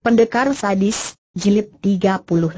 Pendekar Sadis, Jilid 38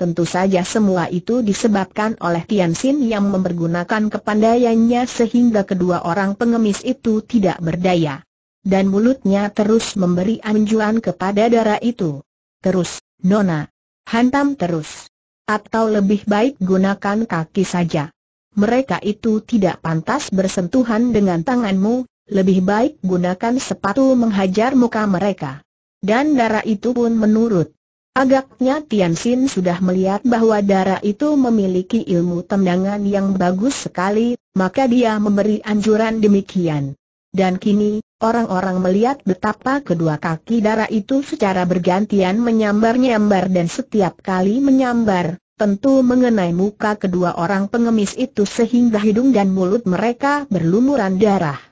Tentu saja semua itu disebabkan oleh Tian Xin yang mempergunakan kepandaiannya sehingga kedua orang pengemis itu tidak berdaya. Dan mulutnya terus memberi anjuran kepada darah itu. Terus, Nona. Hantam terus. Atau lebih baik gunakan kaki saja. Mereka itu tidak pantas bersentuhan dengan tanganmu, lebih baik gunakan sepatu menghajar muka mereka. Dan darah itu pun menurut. Agaknya Tian Xin sudah melihat bahwa darah itu memiliki ilmu tendangan yang bagus sekali, maka dia memberi anjuran demikian. Dan kini, orang-orang melihat betapa kedua kaki darah itu secara bergantian menyambar-nyambar dan setiap kali menyambar, tentu mengenai muka kedua orang pengemis itu sehingga hidung dan mulut mereka berlumuran darah.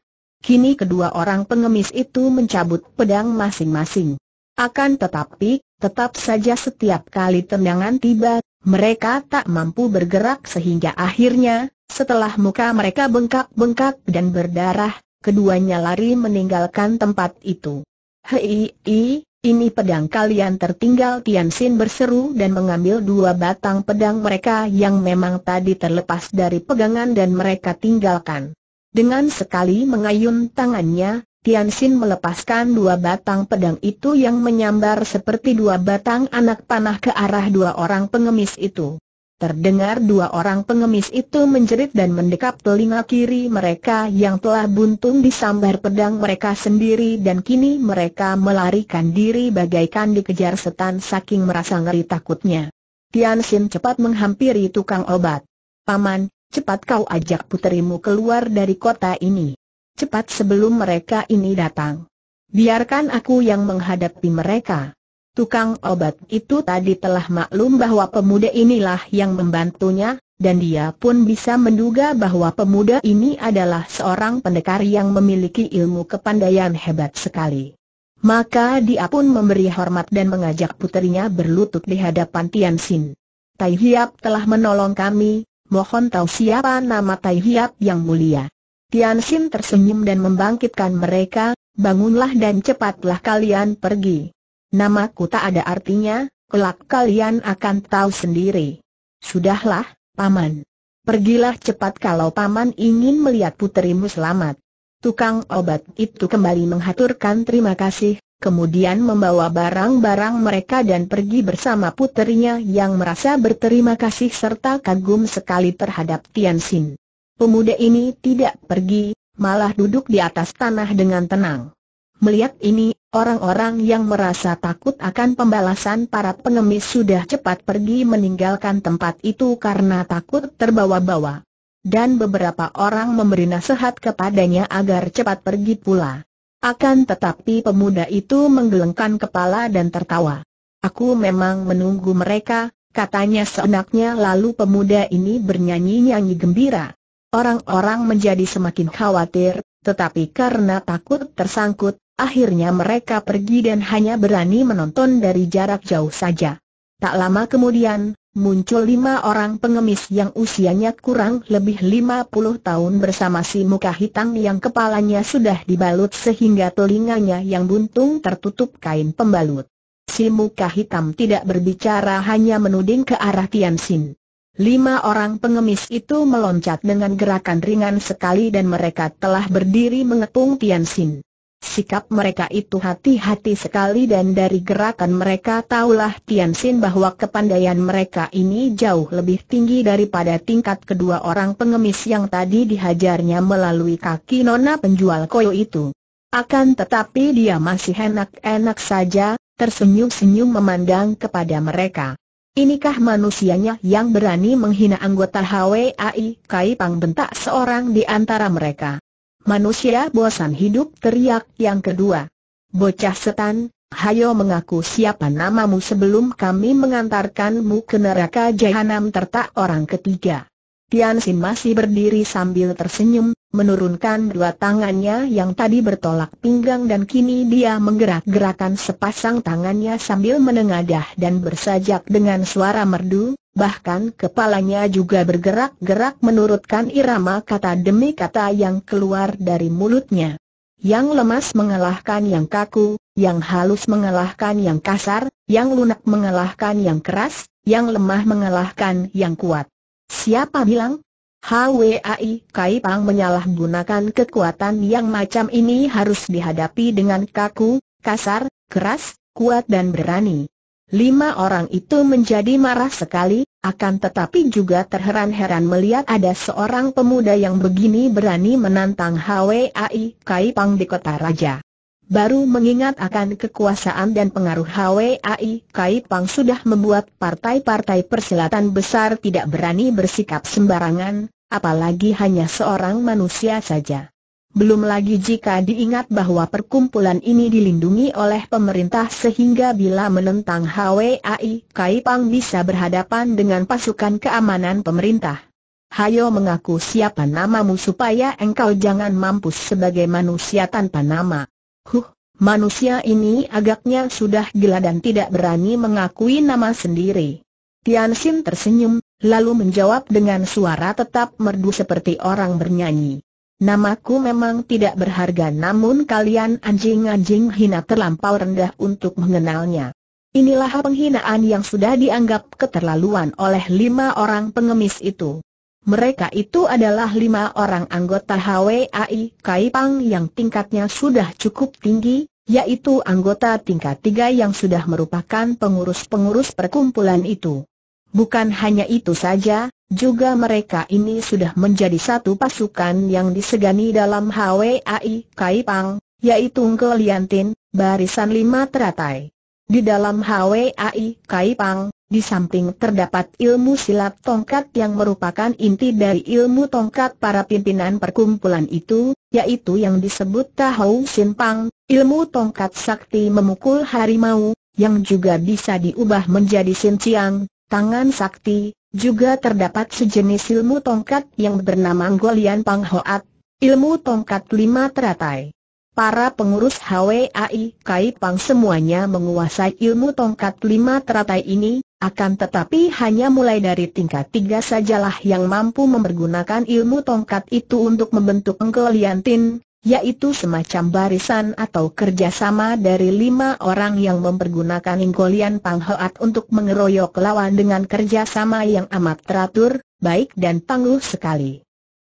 Kini kedua orang pengemis itu mencabut pedang masing-masing. Akan tetapi, tetap saja setiap kali tendangan tiba, mereka tak mampu bergerak sehingga akhirnya, setelah muka mereka bengkak-bengkak dan berdarah, keduanya lari meninggalkan tempat itu. Hei, i, ini pedang kalian tertinggal Tian Xin berseru dan mengambil dua batang pedang mereka yang memang tadi terlepas dari pegangan dan mereka tinggalkan. Dengan sekali mengayun tangannya, Tianxin melepaskan dua batang pedang itu yang menyambar seperti dua batang anak panah ke arah dua orang pengemis itu. Terdengar dua orang pengemis itu menjerit dan mendekap telinga kiri mereka yang telah buntung disambar pedang mereka sendiri dan kini mereka melarikan diri bagaikan dikejar setan saking merasa ngeri takutnya. Tianxin cepat menghampiri tukang obat. Paman, cepat kau ajak puterimu keluar dari kota ini cepat sebelum mereka ini datang. Biarkan aku yang menghadapi mereka. Tukang obat itu tadi telah maklum bahwa pemuda inilah yang membantunya, dan dia pun bisa menduga bahwa pemuda ini adalah seorang pendekar yang memiliki ilmu kepandaian hebat sekali. Maka dia pun memberi hormat dan mengajak putrinya berlutut di hadapan Tian Xin. Tai Hiap telah menolong kami, mohon tahu siapa nama Tai Hiap yang mulia. Tian Xin tersenyum dan membangkitkan mereka, bangunlah dan cepatlah kalian pergi. Namaku tak ada artinya, kelak kalian akan tahu sendiri. Sudahlah, Paman. Pergilah cepat kalau Paman ingin melihat putrimu selamat. Tukang obat itu kembali menghaturkan terima kasih, kemudian membawa barang-barang mereka dan pergi bersama putrinya yang merasa berterima kasih serta kagum sekali terhadap Tian Xin. Pemuda ini tidak pergi, malah duduk di atas tanah dengan tenang. Melihat ini, orang-orang yang merasa takut akan pembalasan para pengemis sudah cepat pergi meninggalkan tempat itu karena takut terbawa-bawa. Dan beberapa orang memberi nasihat kepadanya agar cepat pergi pula. Akan tetapi pemuda itu menggelengkan kepala dan tertawa. Aku memang menunggu mereka, katanya seenaknya lalu pemuda ini bernyanyi-nyanyi gembira. Orang-orang menjadi semakin khawatir, tetapi karena takut tersangkut, akhirnya mereka pergi dan hanya berani menonton dari jarak jauh saja. Tak lama kemudian, muncul lima orang pengemis yang usianya kurang lebih lima puluh tahun bersama si muka hitam yang kepalanya sudah dibalut sehingga telinganya yang buntung tertutup kain pembalut. Si muka hitam tidak berbicara hanya menuding ke arah Tian Xin. Lima orang pengemis itu meloncat dengan gerakan ringan sekali dan mereka telah berdiri mengepung Tian Xin. Sikap mereka itu hati-hati sekali dan dari gerakan mereka taulah Tian Xin bahwa kepandaian mereka ini jauh lebih tinggi daripada tingkat kedua orang pengemis yang tadi dihajarnya melalui kaki nona penjual koyo itu. Akan tetapi dia masih enak-enak saja, tersenyum-senyum memandang kepada mereka. Inikah manusianya yang berani menghina anggota HWAI? Kai Pang bentak seorang di antara mereka. Manusia bosan hidup teriak yang kedua. Bocah setan, hayo mengaku siapa namamu sebelum kami mengantarkanmu ke neraka jahanam tertak orang ketiga. Tian Sim masih berdiri sambil tersenyum, menurunkan dua tangannya yang tadi bertolak pinggang dan kini dia menggerak-gerakan sepasang tangannya sambil menengadah dan bersajak dengan suara merdu, bahkan kepalanya juga bergerak-gerak menurutkan irama kata demi kata yang keluar dari mulutnya. Yang lemas mengalahkan yang kaku, yang halus mengalahkan yang kasar, yang lunak mengalahkan yang keras, yang lemah mengalahkan yang kuat. Siapa bilang? HWAI Kai Pang menyalahgunakan kekuatan yang macam ini harus dihadapi dengan kaku, kasar, keras, kuat dan berani. Lima orang itu menjadi marah sekali, akan tetapi juga terheran-heran melihat ada seorang pemuda yang begini berani menantang HWAI Kai Pang di kota raja baru mengingat akan kekuasaan dan pengaruh HWAI, Kai Pang sudah membuat partai-partai persilatan besar tidak berani bersikap sembarangan, apalagi hanya seorang manusia saja. Belum lagi jika diingat bahwa perkumpulan ini dilindungi oleh pemerintah sehingga bila menentang HWAI, Kai Pang bisa berhadapan dengan pasukan keamanan pemerintah. Hayo mengaku siapa namamu supaya engkau jangan mampus sebagai manusia tanpa nama. Huh, manusia ini agaknya sudah gila dan tidak berani mengakui nama sendiri. Tian Xin tersenyum, lalu menjawab dengan suara tetap merdu seperti orang bernyanyi. Namaku memang tidak berharga namun kalian anjing-anjing hina terlampau rendah untuk mengenalnya. Inilah penghinaan yang sudah dianggap keterlaluan oleh lima orang pengemis itu. Mereka itu adalah lima orang anggota HWAI Kaipang yang tingkatnya sudah cukup tinggi, yaitu anggota tingkat tiga yang sudah merupakan pengurus-pengurus perkumpulan itu. Bukan hanya itu saja, juga mereka ini sudah menjadi satu pasukan yang disegani dalam HWAI Kaipang, yaitu Ngkeliantin, barisan lima teratai. Di dalam HWAI Kaipang, di samping terdapat ilmu silat tongkat yang merupakan inti dari ilmu tongkat para pimpinan perkumpulan itu, yaitu yang disebut Tahou Simpang, ilmu tongkat sakti memukul harimau, yang juga bisa diubah menjadi sinciang, tangan sakti, juga terdapat sejenis ilmu tongkat yang bernama Golian Panghoat, ilmu tongkat lima teratai. Para pengurus HWAI Kai Pang semuanya menguasai ilmu tongkat lima teratai ini, akan tetapi hanya mulai dari tingkat tiga sajalah yang mampu mempergunakan ilmu tongkat itu untuk membentuk engkeliantin, yaitu semacam barisan atau kerjasama dari lima orang yang mempergunakan ingkolian panghoat untuk mengeroyok lawan dengan kerjasama yang amat teratur, baik dan tangguh sekali.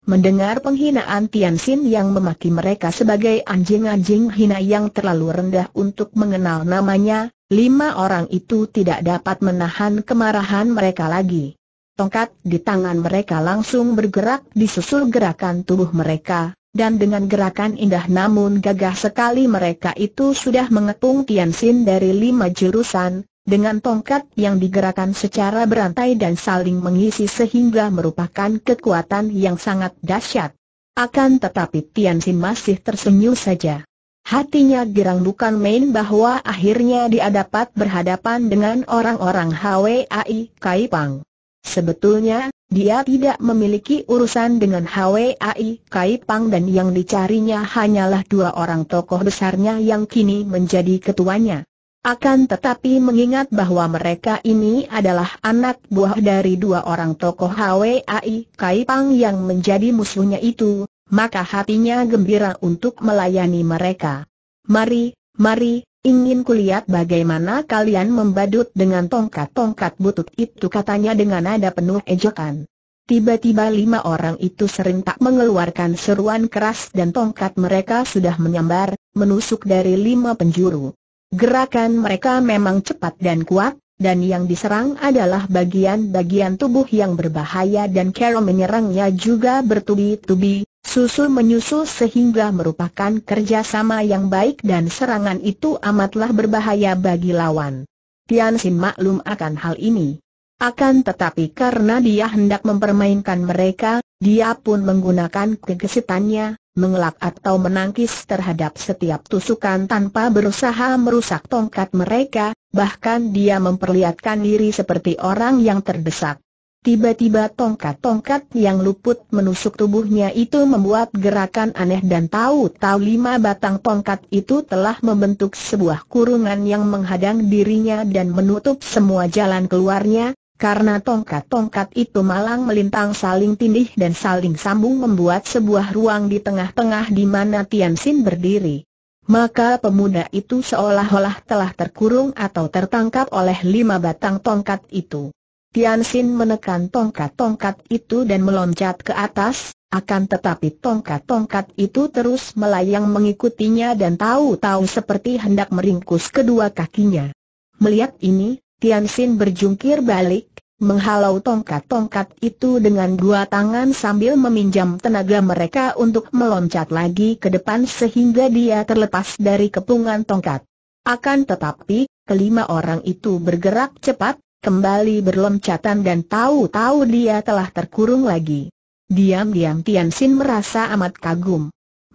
Mendengar penghinaan Tian Xin yang memaki mereka sebagai anjing-anjing hina yang terlalu rendah untuk mengenal namanya, lima orang itu tidak dapat menahan kemarahan mereka lagi. Tongkat di tangan mereka langsung bergerak disusul gerakan tubuh mereka, dan dengan gerakan indah namun gagah sekali mereka itu sudah mengepung Tian Xin dari lima jurusan, dengan tongkat yang digerakkan secara berantai dan saling mengisi sehingga merupakan kekuatan yang sangat dahsyat. Akan tetapi Tian Xin masih tersenyum saja. Hatinya girang bukan main bahwa akhirnya dia dapat berhadapan dengan orang-orang HWAI Pang. Sebetulnya, dia tidak memiliki urusan dengan HWAI Pang dan yang dicarinya hanyalah dua orang tokoh besarnya yang kini menjadi ketuanya. Akan tetapi mengingat bahwa mereka ini adalah anak buah dari dua orang tokoh HWAI pang yang menjadi musuhnya itu, maka hatinya gembira untuk melayani mereka. Mari, mari, ingin kulihat bagaimana kalian membadut dengan tongkat-tongkat butut itu katanya dengan nada penuh ejekan. Tiba-tiba lima orang itu serentak mengeluarkan seruan keras dan tongkat mereka sudah menyambar, menusuk dari lima penjuru. Gerakan mereka memang cepat dan kuat, dan yang diserang adalah bagian-bagian tubuh yang berbahaya dan Carol menyerangnya juga bertubi-tubi, susul menyusul sehingga merupakan kerjasama yang baik dan serangan itu amatlah berbahaya bagi lawan. Tian Xin maklum akan hal ini. Akan tetapi karena dia hendak mempermainkan mereka, dia pun menggunakan kegesitannya, mengelak atau menangkis terhadap setiap tusukan tanpa berusaha merusak tongkat mereka, bahkan dia memperlihatkan diri seperti orang yang terdesak. Tiba-tiba tongkat-tongkat yang luput menusuk tubuhnya itu membuat gerakan aneh dan tahu-tahu lima batang tongkat itu telah membentuk sebuah kurungan yang menghadang dirinya dan menutup semua jalan keluarnya, karena tongkat-tongkat itu malang melintang saling tindih dan saling sambung membuat sebuah ruang di tengah-tengah di mana Tian Xin berdiri. Maka pemuda itu seolah-olah telah terkurung atau tertangkap oleh lima batang tongkat itu. Tian Xin menekan tongkat-tongkat itu dan meloncat ke atas, akan tetapi tongkat-tongkat itu terus melayang mengikutinya dan tahu-tahu seperti hendak meringkus kedua kakinya. Melihat ini, Tian Xin berjungkir balik, menghalau tongkat-tongkat itu dengan dua tangan sambil meminjam tenaga mereka untuk meloncat lagi ke depan sehingga dia terlepas dari kepungan tongkat. Akan tetapi, kelima orang itu bergerak cepat, kembali berloncatan dan tahu-tahu dia telah terkurung lagi. Diam-diam Tian Xin merasa amat kagum.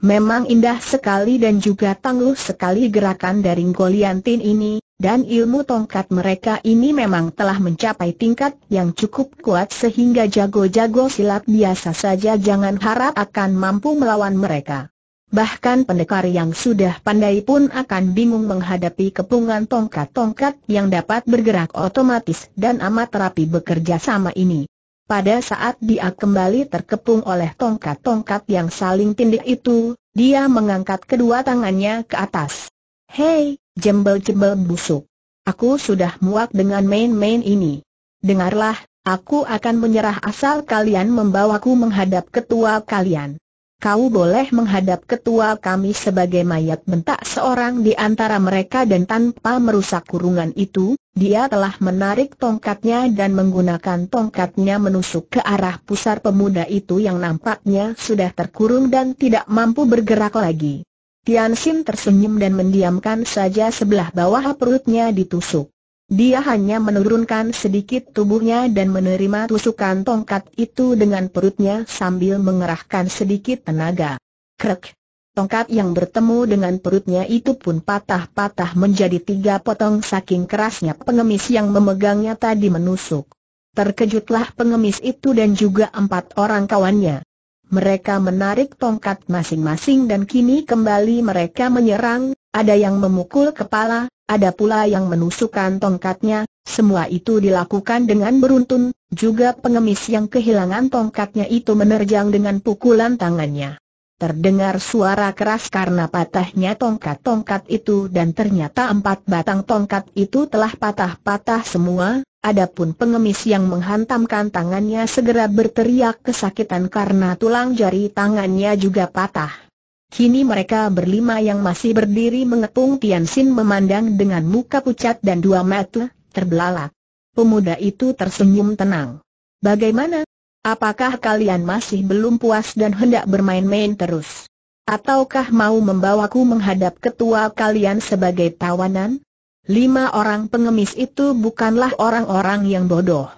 Memang indah sekali dan juga tangguh sekali gerakan dari Goliantin ini, dan ilmu tongkat mereka ini memang telah mencapai tingkat yang cukup kuat sehingga jago-jago silat biasa saja jangan harap akan mampu melawan mereka. Bahkan pendekar yang sudah pandai pun akan bingung menghadapi kepungan tongkat-tongkat yang dapat bergerak otomatis dan amat rapi bekerja sama ini. Pada saat dia kembali terkepung oleh tongkat-tongkat yang saling tindik itu, dia mengangkat kedua tangannya ke atas. Hei, jembel-jembel busuk. Aku sudah muak dengan main-main ini. Dengarlah, aku akan menyerah asal kalian membawaku menghadap ketua kalian kau boleh menghadap ketua kami sebagai mayat bentak seorang di antara mereka dan tanpa merusak kurungan itu, dia telah menarik tongkatnya dan menggunakan tongkatnya menusuk ke arah pusar pemuda itu yang nampaknya sudah terkurung dan tidak mampu bergerak lagi. Tian Xin tersenyum dan mendiamkan saja sebelah bawah perutnya ditusuk. Dia hanya menurunkan sedikit tubuhnya dan menerima tusukan tongkat itu dengan perutnya sambil mengerahkan sedikit tenaga. Krek! Tongkat yang bertemu dengan perutnya itu pun patah-patah menjadi tiga potong saking kerasnya pengemis yang memegangnya tadi menusuk. Terkejutlah pengemis itu dan juga empat orang kawannya. Mereka menarik tongkat masing-masing dan kini kembali mereka menyerang, ada yang memukul kepala, ada pula yang menusukkan tongkatnya, semua itu dilakukan dengan beruntun, juga pengemis yang kehilangan tongkatnya itu menerjang dengan pukulan tangannya. Terdengar suara keras karena patahnya tongkat-tongkat itu dan ternyata empat batang tongkat itu telah patah-patah semua, adapun pengemis yang menghantamkan tangannya segera berteriak kesakitan karena tulang jari tangannya juga patah. Kini mereka berlima yang masih berdiri mengepung Tian Xin memandang dengan muka pucat dan dua mata terbelalak. Pemuda itu tersenyum tenang. Bagaimana? Apakah kalian masih belum puas dan hendak bermain-main terus? Ataukah mau membawaku menghadap ketua kalian sebagai tawanan? Lima orang pengemis itu bukanlah orang-orang yang bodoh.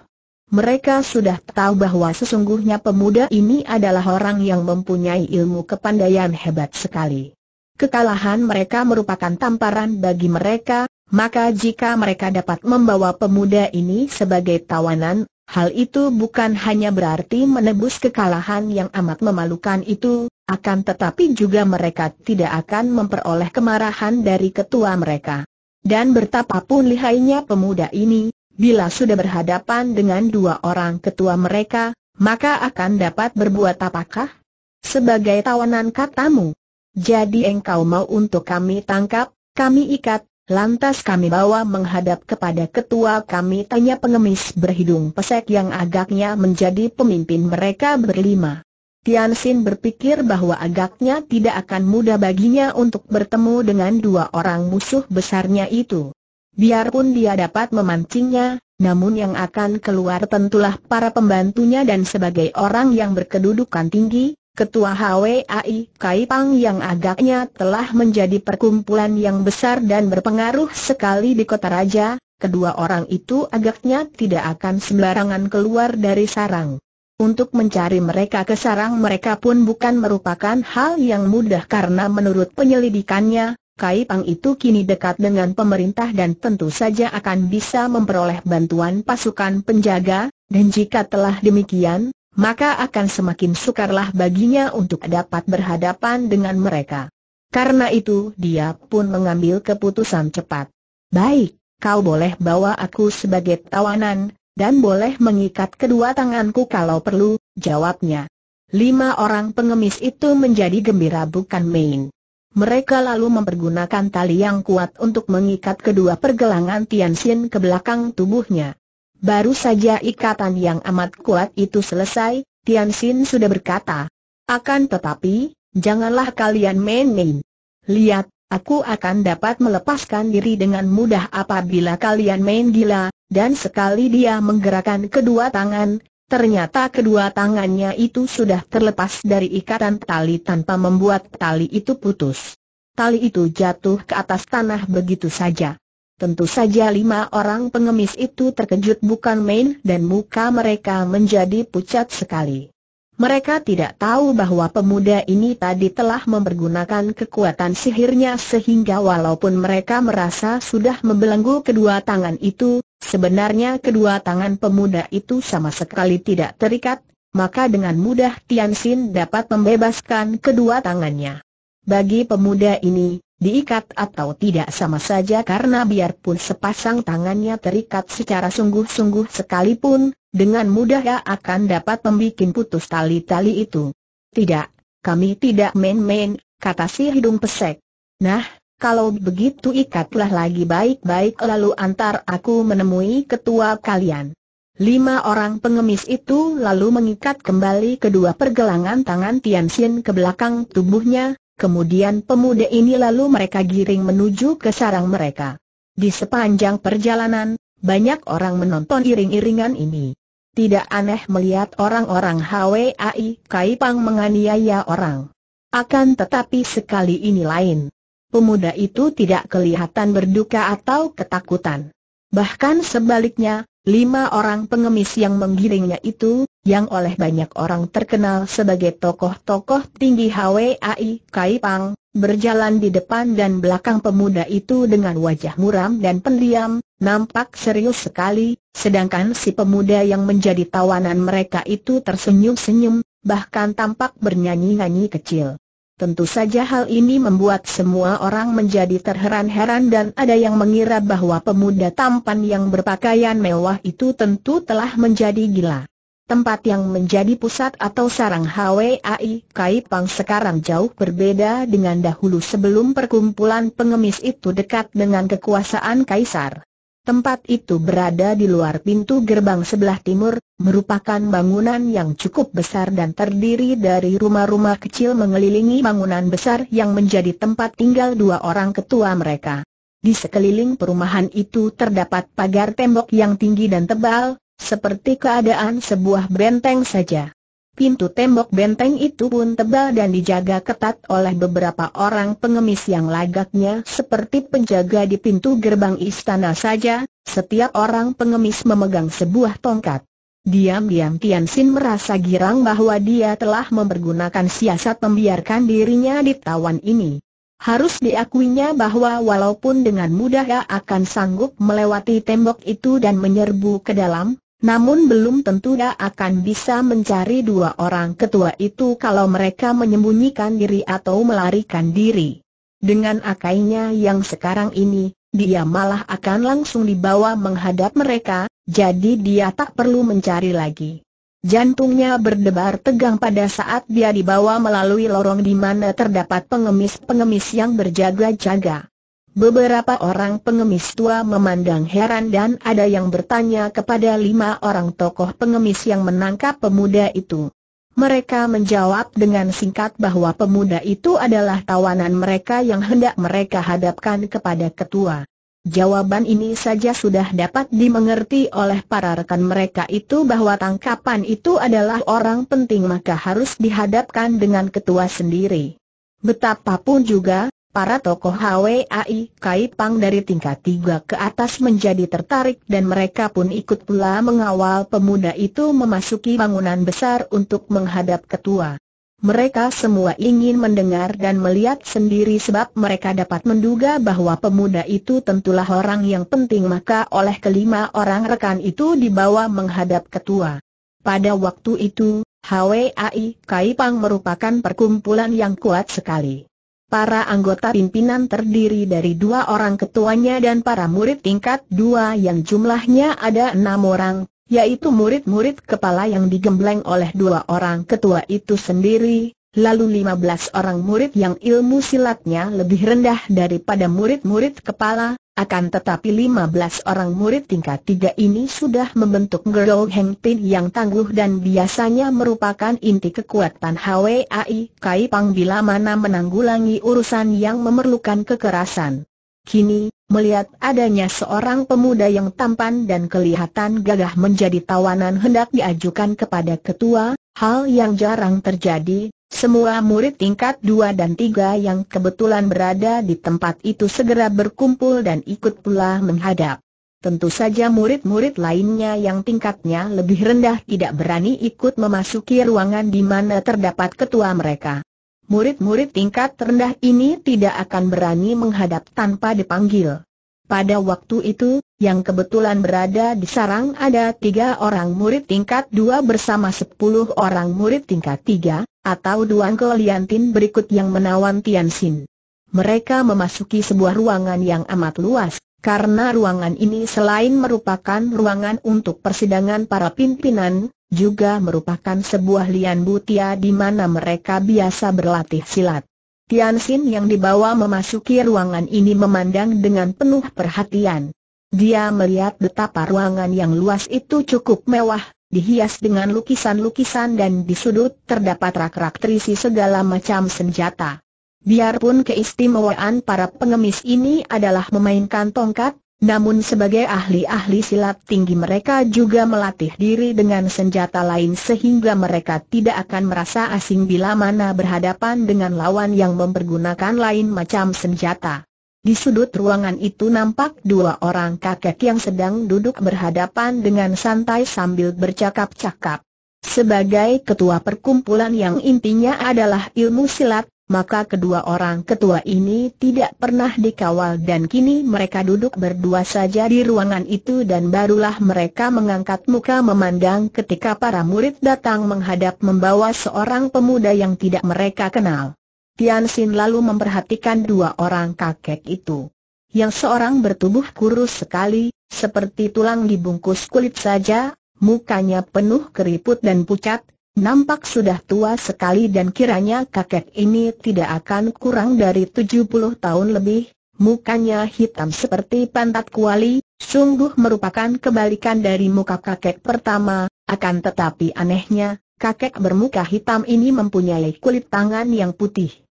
Mereka sudah tahu bahwa sesungguhnya pemuda ini adalah orang yang mempunyai ilmu kepandaian hebat sekali. Kekalahan mereka merupakan tamparan bagi mereka, maka jika mereka dapat membawa pemuda ini sebagai tawanan, hal itu bukan hanya berarti menebus kekalahan yang amat memalukan itu, akan tetapi juga mereka tidak akan memperoleh kemarahan dari ketua mereka. Dan bertapapun lihainya pemuda ini, Bila sudah berhadapan dengan dua orang ketua mereka, maka akan dapat berbuat apakah? Sebagai tawanan katamu. Jadi engkau mau untuk kami tangkap, kami ikat, lantas kami bawa menghadap kepada ketua kami tanya pengemis berhidung pesek yang agaknya menjadi pemimpin mereka berlima. Tian Xin berpikir bahwa agaknya tidak akan mudah baginya untuk bertemu dengan dua orang musuh besarnya itu. Biarpun dia dapat memancingnya, namun yang akan keluar tentulah para pembantunya dan sebagai orang yang berkedudukan tinggi, Ketua HWAI Kai Pang yang agaknya telah menjadi perkumpulan yang besar dan berpengaruh sekali di kota raja, kedua orang itu agaknya tidak akan sembarangan keluar dari sarang. Untuk mencari mereka ke sarang mereka pun bukan merupakan hal yang mudah karena menurut penyelidikannya, Kai Pang itu kini dekat dengan pemerintah dan tentu saja akan bisa memperoleh bantuan pasukan penjaga, dan jika telah demikian, maka akan semakin sukarlah baginya untuk dapat berhadapan dengan mereka. Karena itu dia pun mengambil keputusan cepat. Baik, kau boleh bawa aku sebagai tawanan, dan boleh mengikat kedua tanganku kalau perlu, jawabnya. Lima orang pengemis itu menjadi gembira bukan main. Mereka lalu mempergunakan tali yang kuat untuk mengikat kedua pergelangan Tianxin ke belakang tubuhnya. Baru saja ikatan yang amat kuat itu selesai, Tianxin sudah berkata, akan tetapi, janganlah kalian main-main. Lihat, aku akan dapat melepaskan diri dengan mudah apabila kalian main gila, dan sekali dia menggerakkan kedua tangan, Ternyata kedua tangannya itu sudah terlepas dari ikatan tali tanpa membuat tali itu putus. Tali itu jatuh ke atas tanah begitu saja. Tentu saja lima orang pengemis itu terkejut bukan main dan muka mereka menjadi pucat sekali. Mereka tidak tahu bahwa pemuda ini tadi telah mempergunakan kekuatan sihirnya sehingga walaupun mereka merasa sudah membelenggu kedua tangan itu, Sebenarnya kedua tangan pemuda itu sama sekali tidak terikat, maka dengan mudah Tian Xin dapat membebaskan kedua tangannya. Bagi pemuda ini, diikat atau tidak sama saja karena biarpun sepasang tangannya terikat secara sungguh-sungguh sekalipun, dengan mudah ia akan dapat membuat putus tali-tali itu. Tidak, kami tidak main-main, kata si hidung pesek. Nah, kalau begitu ikatlah lagi baik-baik lalu antar aku menemui ketua kalian. Lima orang pengemis itu lalu mengikat kembali kedua pergelangan tangan Tian Xin ke belakang tubuhnya, kemudian pemuda ini lalu mereka giring menuju ke sarang mereka. Di sepanjang perjalanan, banyak orang menonton iring-iringan ini. Tidak aneh melihat orang-orang HWAI Kaipang menganiaya orang. Akan tetapi sekali ini lain pemuda itu tidak kelihatan berduka atau ketakutan. Bahkan sebaliknya, lima orang pengemis yang menggiringnya itu, yang oleh banyak orang terkenal sebagai tokoh-tokoh tinggi HWAI Kaipang, berjalan di depan dan belakang pemuda itu dengan wajah muram dan pendiam, nampak serius sekali, sedangkan si pemuda yang menjadi tawanan mereka itu tersenyum-senyum, bahkan tampak bernyanyi-nyanyi kecil. Tentu saja hal ini membuat semua orang menjadi terheran-heran dan ada yang mengira bahwa pemuda tampan yang berpakaian mewah itu tentu telah menjadi gila. Tempat yang menjadi pusat atau sarang HWAI Kaipang sekarang jauh berbeda dengan dahulu sebelum perkumpulan pengemis itu dekat dengan kekuasaan Kaisar. Tempat itu berada di luar pintu gerbang sebelah timur, merupakan bangunan yang cukup besar dan terdiri dari rumah-rumah kecil mengelilingi bangunan besar yang menjadi tempat tinggal dua orang ketua mereka. Di sekeliling perumahan itu terdapat pagar tembok yang tinggi dan tebal, seperti keadaan sebuah benteng saja. Pintu tembok benteng itu pun tebal dan dijaga ketat oleh beberapa orang pengemis yang lagaknya seperti penjaga di pintu gerbang istana saja, setiap orang pengemis memegang sebuah tongkat. Diam-diam Tian Xin merasa girang bahwa dia telah mempergunakan siasat membiarkan dirinya ditawan ini. Harus diakuinya bahwa walaupun dengan mudah ia akan sanggup melewati tembok itu dan menyerbu ke dalam, namun belum tentu dia akan bisa mencari dua orang ketua itu kalau mereka menyembunyikan diri atau melarikan diri. Dengan akainya yang sekarang ini, dia malah akan langsung dibawa menghadap mereka, jadi dia tak perlu mencari lagi. Jantungnya berdebar tegang pada saat dia dibawa melalui lorong di mana terdapat pengemis-pengemis yang berjaga-jaga. Beberapa orang pengemis tua memandang heran dan ada yang bertanya kepada lima orang tokoh pengemis yang menangkap pemuda itu. Mereka menjawab dengan singkat bahwa pemuda itu adalah tawanan mereka yang hendak mereka hadapkan kepada ketua. Jawaban ini saja sudah dapat dimengerti oleh para rekan mereka itu bahwa tangkapan itu adalah orang penting maka harus dihadapkan dengan ketua sendiri. Betapapun juga, Para tokoh HWAI Kai Pang dari tingkat tiga ke atas menjadi tertarik dan mereka pun ikut pula mengawal pemuda itu memasuki bangunan besar untuk menghadap ketua. Mereka semua ingin mendengar dan melihat sendiri sebab mereka dapat menduga bahwa pemuda itu tentulah orang yang penting maka oleh kelima orang rekan itu dibawa menghadap ketua. Pada waktu itu, HWAI Kai Pang merupakan perkumpulan yang kuat sekali. Para anggota pimpinan terdiri dari dua orang ketuanya dan para murid tingkat dua yang jumlahnya ada enam orang, yaitu murid-murid kepala yang digembleng oleh dua orang ketua itu sendiri, lalu lima belas orang murid yang ilmu silatnya lebih rendah daripada murid-murid kepala, akan tetapi 15 orang murid tingkat tiga ini sudah membentuk Gerol Heng Pin yang tangguh dan biasanya merupakan inti kekuatan HWAI Kai Pang bila mana menanggulangi urusan yang memerlukan kekerasan. Kini, melihat adanya seorang pemuda yang tampan dan kelihatan gagah menjadi tawanan hendak diajukan kepada ketua, hal yang jarang terjadi, semua murid tingkat dua dan tiga yang kebetulan berada di tempat itu segera berkumpul dan ikut pula menghadap. Tentu saja murid-murid lainnya yang tingkatnya lebih rendah tidak berani ikut memasuki ruangan di mana terdapat ketua mereka. Murid-murid tingkat rendah ini tidak akan berani menghadap tanpa dipanggil. Pada waktu itu, yang kebetulan berada di sarang ada tiga orang murid tingkat dua bersama sepuluh orang murid tingkat tiga, atau dua Koliantin berikut yang menawan Tian Xin. Mereka memasuki sebuah ruangan yang amat luas, karena ruangan ini selain merupakan ruangan untuk persidangan para pimpinan, juga merupakan sebuah lian butia di mana mereka biasa berlatih silat. Tian Xin yang dibawa memasuki ruangan ini memandang dengan penuh perhatian. Dia melihat betapa ruangan yang luas itu cukup mewah, dihias dengan lukisan-lukisan dan di sudut terdapat rak-rak terisi segala macam senjata. Biarpun keistimewaan para pengemis ini adalah memainkan tongkat, namun sebagai ahli-ahli silat tinggi mereka juga melatih diri dengan senjata lain sehingga mereka tidak akan merasa asing bila mana berhadapan dengan lawan yang mempergunakan lain macam senjata. Di sudut ruangan itu nampak dua orang kakek yang sedang duduk berhadapan dengan santai sambil bercakap-cakap. Sebagai ketua perkumpulan yang intinya adalah ilmu silat, maka kedua orang ketua ini tidak pernah dikawal dan kini mereka duduk berdua saja di ruangan itu dan barulah mereka mengangkat muka memandang ketika para murid datang menghadap membawa seorang pemuda yang tidak mereka kenal. Tian Xin lalu memperhatikan dua orang kakek itu. Yang seorang bertubuh kurus sekali, seperti tulang dibungkus kulit saja, mukanya penuh keriput dan pucat, nampak sudah tua sekali dan kiranya kakek ini tidak akan kurang dari 70 tahun lebih, mukanya hitam seperti pantat kuali, sungguh merupakan kebalikan dari muka kakek pertama, akan tetapi anehnya, kakek bermuka hitam ini mempunyai kulit tangan yang putih.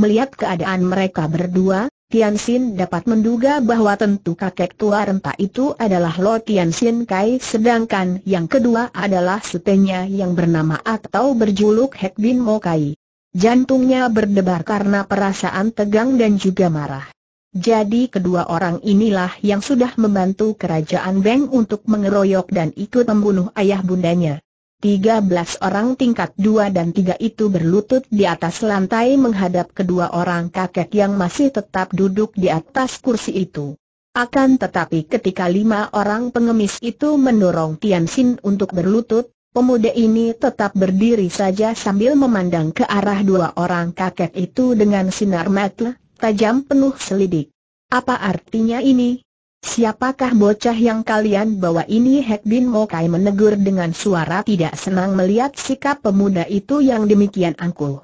Melihat keadaan mereka berdua, Tian Xin dapat menduga bahwa tentu kakek tua renta itu adalah Lo Tian Xin Kai sedangkan yang kedua adalah setenya yang bernama atau berjuluk Hek Bin Mo Kai. Jantungnya berdebar karena perasaan tegang dan juga marah. Jadi kedua orang inilah yang sudah membantu kerajaan Beng untuk mengeroyok dan ikut membunuh ayah bundanya. 13 orang tingkat dua dan tiga itu berlutut di atas lantai menghadap kedua orang kakek yang masih tetap duduk di atas kursi itu. Akan tetapi ketika lima orang pengemis itu mendorong Tian Xin untuk berlutut, pemuda ini tetap berdiri saja sambil memandang ke arah dua orang kakek itu dengan sinar mata tajam penuh selidik. Apa artinya ini? Siapakah bocah yang kalian bawa ini Hek Bin Mokai menegur dengan suara tidak senang melihat sikap pemuda itu yang demikian angkuh.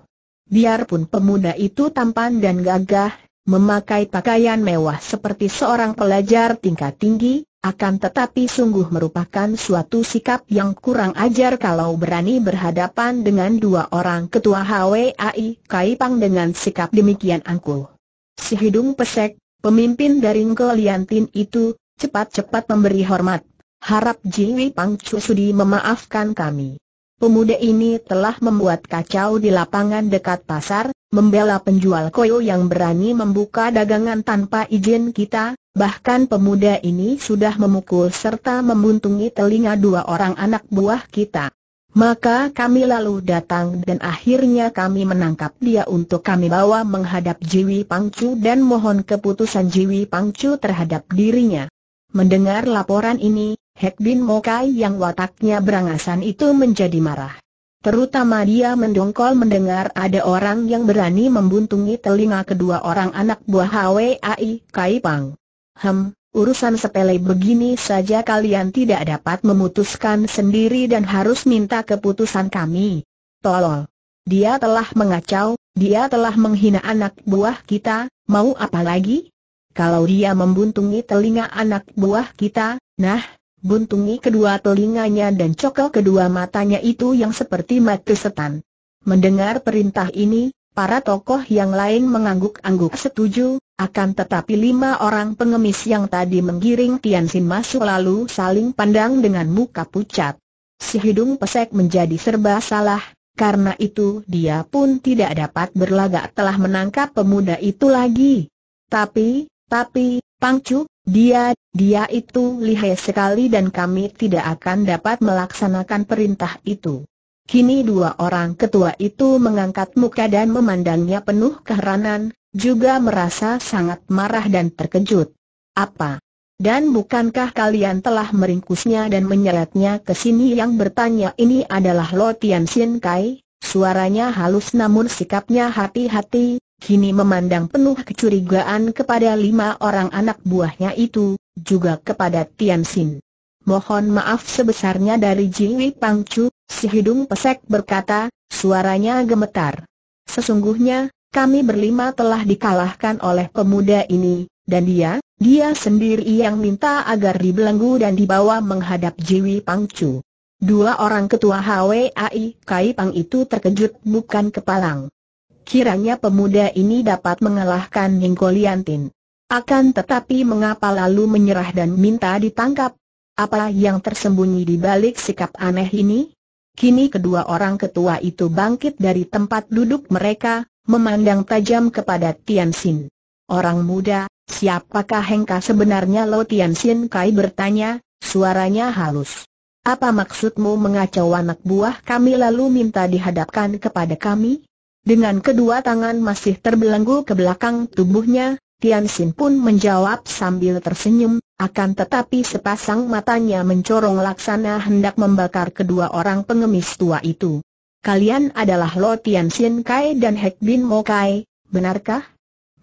Biarpun pemuda itu tampan dan gagah, memakai pakaian mewah seperti seorang pelajar tingkat tinggi, akan tetapi sungguh merupakan suatu sikap yang kurang ajar kalau berani berhadapan dengan dua orang ketua HWAI Kaipang dengan sikap demikian angkuh. Si hidung pesek, Pemimpin dari Ngoliantin itu, cepat-cepat memberi hormat. Harap Jiwi Pangcu sudi memaafkan kami. Pemuda ini telah membuat kacau di lapangan dekat pasar, membela penjual koyo yang berani membuka dagangan tanpa izin kita, bahkan pemuda ini sudah memukul serta membuntungi telinga dua orang anak buah kita. Maka kami lalu datang dan akhirnya kami menangkap dia untuk kami bawa menghadap Jiwi Pangcu dan mohon keputusan Jiwi Pangcu terhadap dirinya. Mendengar laporan ini, Hek Bin Mokai yang wataknya berangasan itu menjadi marah. Terutama dia mendongkol mendengar ada orang yang berani membuntungi telinga kedua orang anak buah HWAI Kai Pang. Hem, urusan sepele begini saja kalian tidak dapat memutuskan sendiri dan harus minta keputusan kami. Tolol. Dia telah mengacau, dia telah menghina anak buah kita, mau apa lagi? Kalau dia membuntungi telinga anak buah kita, nah, buntungi kedua telinganya dan cokel kedua matanya itu yang seperti mati setan. Mendengar perintah ini, Para tokoh yang lain mengangguk-angguk setuju, akan tetapi lima orang pengemis yang tadi menggiring Tianxin masuk lalu saling pandang dengan muka pucat. Si hidung pesek menjadi serba salah, karena itu dia pun tidak dapat berlagak telah menangkap pemuda itu lagi. Tapi, tapi, Pangcu, dia, dia itu lihai sekali dan kami tidak akan dapat melaksanakan perintah itu. Kini dua orang ketua itu mengangkat muka dan memandangnya penuh keheranan, juga merasa sangat marah dan terkejut. Apa? Dan bukankah kalian telah meringkusnya dan menyeretnya ke sini yang bertanya ini adalah Lo Tian Sin Kai? Suaranya halus namun sikapnya hati-hati, kini memandang penuh kecurigaan kepada lima orang anak buahnya itu, juga kepada Tian Sin. Mohon maaf sebesarnya dari Jiwi Pangcu, si hidung pesek berkata, suaranya gemetar. Sesungguhnya, kami berlima telah dikalahkan oleh pemuda ini, dan dia, dia sendiri yang minta agar dibelenggu dan dibawa menghadap Jiwi Pangcu. Dua orang ketua HWAI Kai Pang itu terkejut bukan kepalang. Kiranya pemuda ini dapat mengalahkan Ningko Liantin. Akan tetapi mengapa lalu menyerah dan minta ditangkap, apa yang tersembunyi di balik sikap aneh ini? Kini kedua orang ketua itu bangkit dari tempat duduk mereka, memandang tajam kepada Tian Xin. Orang muda, siapakah Hengka sebenarnya Lo Tian Xin Kai bertanya, suaranya halus. Apa maksudmu mengacau anak buah kami lalu minta dihadapkan kepada kami? Dengan kedua tangan masih terbelenggu ke belakang tubuhnya, Tian Xin pun menjawab sambil tersenyum, akan tetapi sepasang matanya mencorong laksana hendak membakar kedua orang pengemis tua itu. Kalian adalah Lo Tian Xin Kai dan Hek Bin Mo Kai, benarkah?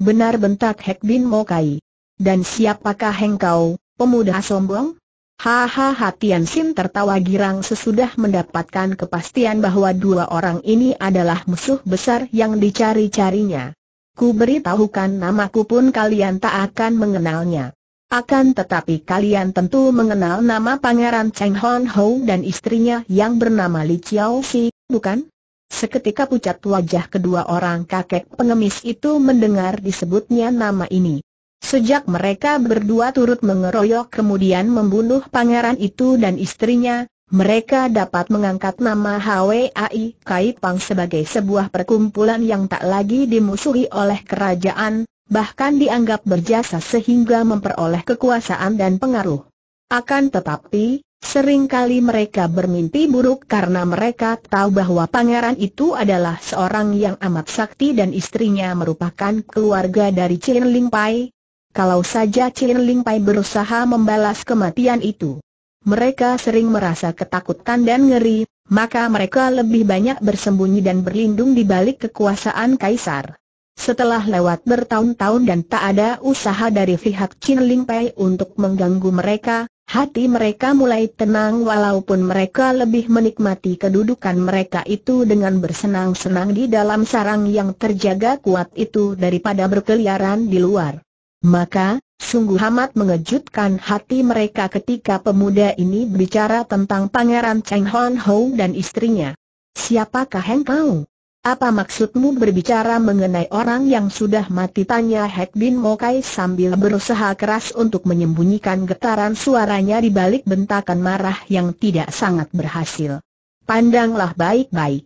Benar bentak Hek Bin Mo Kai. Dan siapakah engkau, pemuda sombong? Hahaha Tian Xin tertawa girang sesudah mendapatkan kepastian bahwa dua orang ini adalah musuh besar yang dicari-carinya. Ku beritahukan namaku pun kalian tak akan mengenalnya. Akan tetapi kalian tentu mengenal nama Pangeran Cheng Hon Ho dan istrinya yang bernama Li Chiao Si, bukan? Seketika pucat wajah kedua orang kakek pengemis itu mendengar disebutnya nama ini. Sejak mereka berdua turut mengeroyok kemudian membunuh pangeran itu dan istrinya, mereka dapat mengangkat nama HWAI Kai Pang sebagai sebuah perkumpulan yang tak lagi dimusuhi oleh kerajaan, bahkan dianggap berjasa sehingga memperoleh kekuasaan dan pengaruh. Akan tetapi, seringkali mereka bermimpi buruk karena mereka tahu bahwa pangeran itu adalah seorang yang amat sakti dan istrinya merupakan keluarga dari Chin Ling Pai. Kalau saja Chin Ling Pai berusaha membalas kematian itu mereka sering merasa ketakutan dan ngeri, maka mereka lebih banyak bersembunyi dan berlindung di balik kekuasaan kaisar. Setelah lewat bertahun-tahun dan tak ada usaha dari pihak Chin Ling Pei untuk mengganggu mereka, hati mereka mulai tenang walaupun mereka lebih menikmati kedudukan mereka itu dengan bersenang-senang di dalam sarang yang terjaga kuat itu daripada berkeliaran di luar. Maka, sungguh amat mengejutkan hati mereka ketika pemuda ini berbicara tentang Pangeran Cheng Hon Ho dan istrinya. Siapakah engkau? Apa maksudmu berbicara mengenai orang yang sudah mati? Tanya Hek Bin Mokai sambil berusaha keras untuk menyembunyikan getaran suaranya di balik bentakan marah yang tidak sangat berhasil. Pandanglah baik-baik.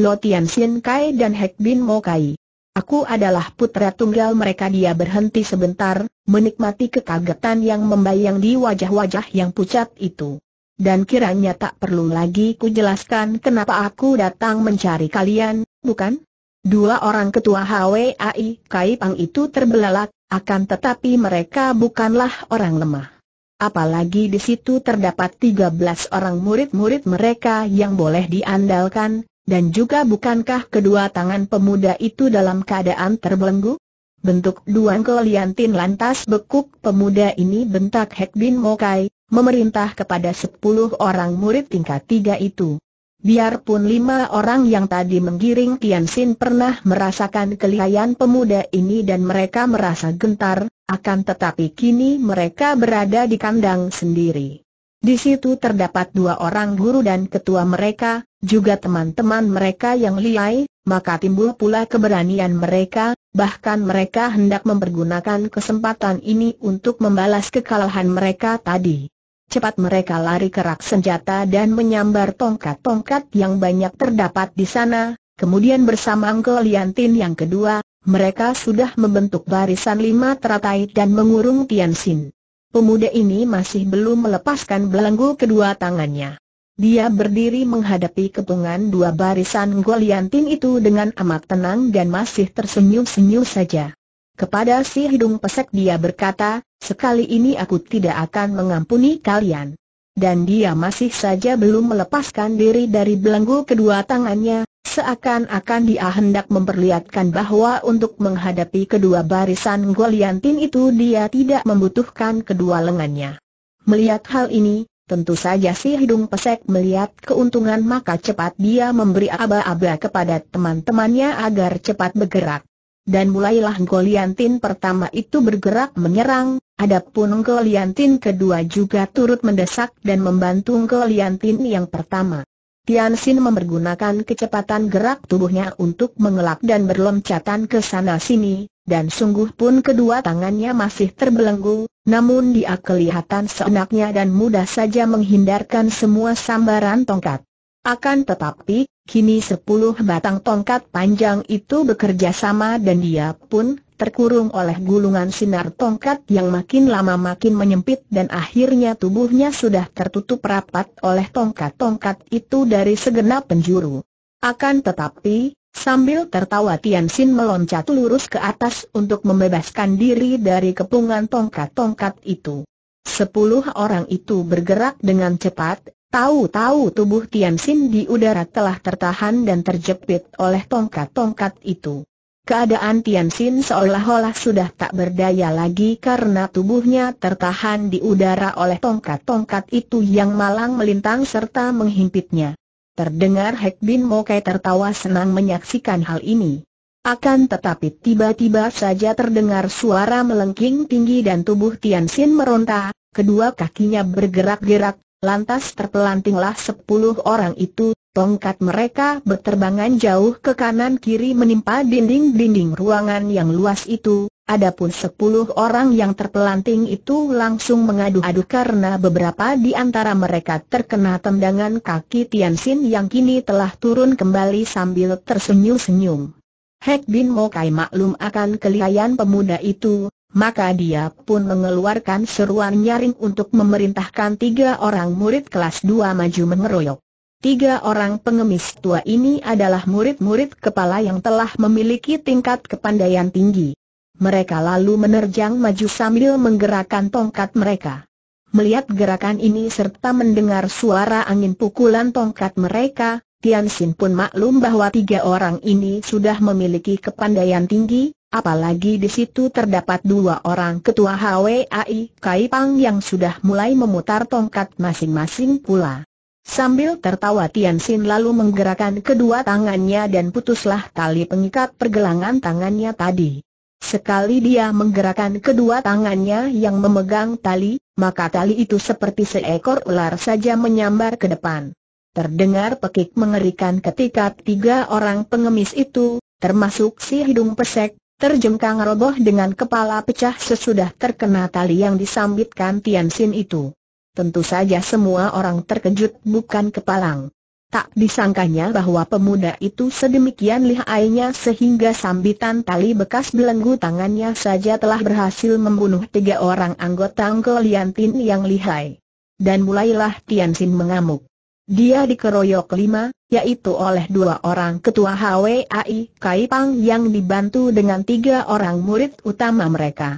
Lo Tian Sien Kai dan Hek Bin Mokai. Aku adalah putra tunggal mereka dia berhenti sebentar, menikmati kekagetan yang membayang di wajah-wajah yang pucat itu. Dan kiranya tak perlu lagi ku jelaskan kenapa aku datang mencari kalian, bukan? Dua orang ketua HWAI Kai Pang itu terbelalak, akan tetapi mereka bukanlah orang lemah. Apalagi di situ terdapat 13 orang murid-murid mereka yang boleh diandalkan, dan juga bukankah kedua tangan pemuda itu dalam keadaan terbelenggu? Bentuk Duan kelihatan lantas bekuk pemuda ini bentak Hek Bin Mokai, memerintah kepada sepuluh orang murid tingkat tiga itu. Biarpun lima orang yang tadi menggiring Tian Xin pernah merasakan kelihayan pemuda ini dan mereka merasa gentar, akan tetapi kini mereka berada di kandang sendiri. Di situ terdapat dua orang guru dan ketua mereka, juga teman-teman mereka yang liai, maka timbul pula keberanian mereka, bahkan mereka hendak mempergunakan kesempatan ini untuk membalas kekalahan mereka tadi. Cepat mereka lari ke rak senjata dan menyambar tongkat-tongkat yang banyak terdapat di sana, kemudian bersama Angko Liantin yang kedua, mereka sudah membentuk barisan lima teratai dan mengurung Tianxin. Pemuda ini masih belum melepaskan belenggu kedua tangannya. Dia berdiri menghadapi kepungan dua barisan Goliantin itu dengan amat tenang dan masih tersenyum-senyum saja. Kepada si hidung pesek dia berkata, sekali ini aku tidak akan mengampuni kalian. Dan dia masih saja belum melepaskan diri dari belenggu kedua tangannya, Seakan-akan dia hendak memperlihatkan bahwa untuk menghadapi kedua barisan Goliantin itu dia tidak membutuhkan kedua lengannya. Melihat hal ini, tentu saja si hidung pesek melihat keuntungan maka cepat dia memberi aba-aba kepada teman-temannya agar cepat bergerak. Dan mulailah Goliantin pertama itu bergerak menyerang, adapun Goliantin kedua juga turut mendesak dan membantu Goliantin yang pertama. Tian Xin mempergunakan kecepatan gerak tubuhnya untuk mengelak dan berlomcatan ke sana-sini, dan sungguh pun kedua tangannya masih terbelenggu, namun dia kelihatan seenaknya dan mudah saja menghindarkan semua sambaran tongkat. Akan tetapi, kini sepuluh batang tongkat panjang itu bekerja sama dan dia pun terkurung oleh gulungan sinar tongkat yang makin lama makin menyempit dan akhirnya tubuhnya sudah tertutup rapat oleh tongkat-tongkat itu dari segenap penjuru. Akan tetapi, sambil tertawa Tian Xin meloncat lurus ke atas untuk membebaskan diri dari kepungan tongkat-tongkat itu. Sepuluh orang itu bergerak dengan cepat, tahu-tahu tubuh Tian Xin di udara telah tertahan dan terjepit oleh tongkat-tongkat itu. Keadaan Tian Xin seolah-olah sudah tak berdaya lagi karena tubuhnya tertahan di udara oleh tongkat-tongkat itu yang malang melintang serta menghimpitnya. Terdengar Hek Bin Mokai tertawa senang menyaksikan hal ini. Akan tetapi tiba-tiba saja terdengar suara melengking tinggi dan tubuh Tian Xin meronta, kedua kakinya bergerak-gerak, lantas terpelantinglah sepuluh orang itu, Tongkat mereka berterbangan jauh ke kanan kiri menimpa dinding-dinding ruangan yang luas itu, adapun sepuluh orang yang terpelanting itu langsung mengadu-adu karena beberapa di antara mereka terkena tendangan kaki Tianxin yang kini telah turun kembali sambil tersenyum-senyum. Hek Bin Mokai maklum akan kelihayan pemuda itu, maka dia pun mengeluarkan seruan nyaring untuk memerintahkan tiga orang murid kelas dua maju mengeroyok. Tiga orang pengemis tua ini adalah murid-murid kepala yang telah memiliki tingkat kepandaian tinggi. Mereka lalu menerjang maju sambil menggerakkan tongkat mereka. Melihat gerakan ini serta mendengar suara angin pukulan tongkat mereka, Tian Xin pun maklum bahwa tiga orang ini sudah memiliki kepandaian tinggi, apalagi di situ terdapat dua orang ketua HWAI Kai Pang yang sudah mulai memutar tongkat masing-masing pula. Sambil tertawa Tian Xin lalu menggerakkan kedua tangannya dan putuslah tali pengikat pergelangan tangannya tadi. Sekali dia menggerakkan kedua tangannya yang memegang tali, maka tali itu seperti seekor ular saja menyambar ke depan. Terdengar pekik mengerikan ketika tiga orang pengemis itu, termasuk si hidung pesek, terjengkang roboh dengan kepala pecah sesudah terkena tali yang disambitkan Tian Xin itu. Tentu saja semua orang terkejut bukan kepalang. Tak disangkanya bahwa pemuda itu sedemikian lihainya sehingga sambitan tali bekas belenggu tangannya saja telah berhasil membunuh tiga orang anggota Angkoliantin yang lihai. Dan mulailah Xin mengamuk. Dia dikeroyok lima, yaitu oleh dua orang ketua HWAI Pang yang dibantu dengan tiga orang murid utama mereka.